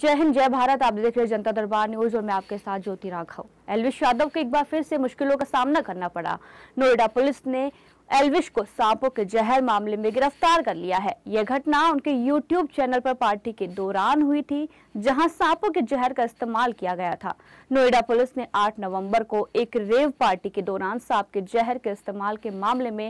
जय हिंद जय भारत आप देख रहे हैं जनता दरबार न्यूज और मैं आपके साथ ज्योति राघव एलविश यादव को एक बार फिर से मुश्किलों का सामना करना पड़ा नोएडा पुलिस ने एलविश को सांपों के जहर मामले में गिरफ्तार कर लिया है यह घटना उनके यूट्यूब चैनल पर पार्टी के दौरान हुई थी जहां सांपों के जहर का इस्तेमाल किया गया था नोएडा पुलिस ने 8 नवंबर को एक रेव पार्टी के दौरान सांप के जहर के इस्तेमाल के मामले में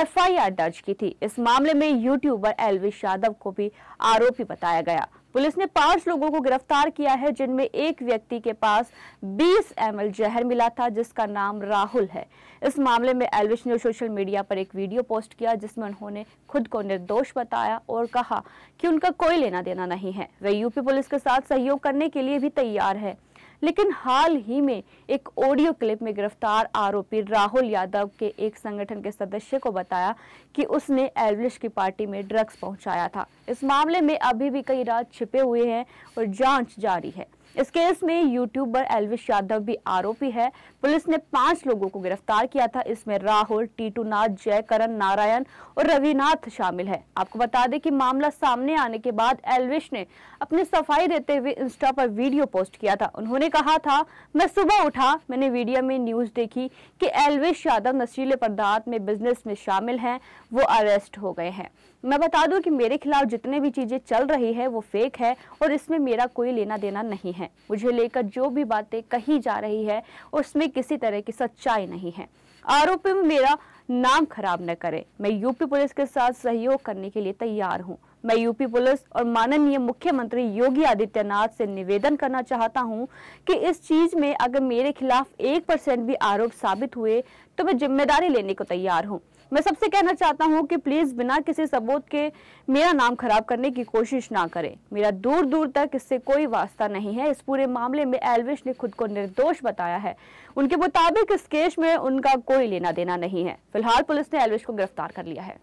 एफआईआर दर्ज की थी इस मामले में यूट्यूबर एलविश यादव को भी आरोपी बताया गया पुलिस ने पांच लोगों को गिरफ्तार किया है जिनमें एक व्यक्ति के पास 20 एम जहर मिला था जिसका नाम राहुल है इस मामले में एलविश ने सोशल मीडिया पर एक वीडियो पोस्ट किया जिसमें उन्होंने खुद को निर्दोष बताया और कहा कि उनका कोई लेना देना नहीं है वे यूपी पुलिस के साथ सहयोग करने के लिए भी तैयार है लेकिन हाल ही में एक ऑडियो क्लिप में गिरफ्तार आरोपी राहुल यादव के एक संगठन के सदस्य को बताया कि उसने एलविश की पार्टी में ड्रग्स पहुंचाया था इस मामले में अभी भी कई राज छिपे हुए हैं और जांच जारी है इस केस में यूट्यूबर एलविश यादव भी आरोपी है पुलिस ने पांच लोगों को गिरफ्तार किया था इसमें राहुल टीटू नाथ जयकरण नारायण और रविनाथ शामिल है आपको बता दें कि मामला सामने आने के बाद एलविश ने अपनी सफाई देते हुए इंस्टा पर वीडियो पोस्ट किया था उन्होंने कहा था मैं सुबह उठा मैंने वीडियो में न्यूज देखी की एलविश यादव नशीले पदार्थ में बिजनेस में शामिल है वो अरेस्ट हो गए हैं मैं बता दूं कि मेरे खिलाफ जितने भी चीजें चल रही है वो फेक है और इसमें मेरा कोई लेना देना नहीं हैं मुझे लेकर जो भी बातें कही जा रही है उसमें किसी तरह की सच्चाई नहीं है आरोपी मेरा नाम खराब न करे मैं यूपी पुलिस के साथ सहयोग करने के लिए तैयार हूँ मैं यूपी पुलिस और माननीय मुख्यमंत्री योगी आदित्यनाथ से निवेदन करना चाहता हूं कि इस चीज में अगर मेरे खिलाफ एक परसेंट भी आरोप साबित हुए तो मैं जिम्मेदारी लेने को तैयार हूं मैं सबसे कहना चाहता हूं कि प्लीज बिना किसी सबूत के मेरा नाम खराब करने की कोशिश ना करें मेरा दूर दूर तक इससे कोई वास्ता नहीं है इस पूरे मामले में एलविश ने खुद को निर्दोष बताया है उनके मुताबिक इस केस में उनका कोई लेना देना नहीं है फिलहाल पुलिस ने एलविश को गिरफ्तार कर लिया है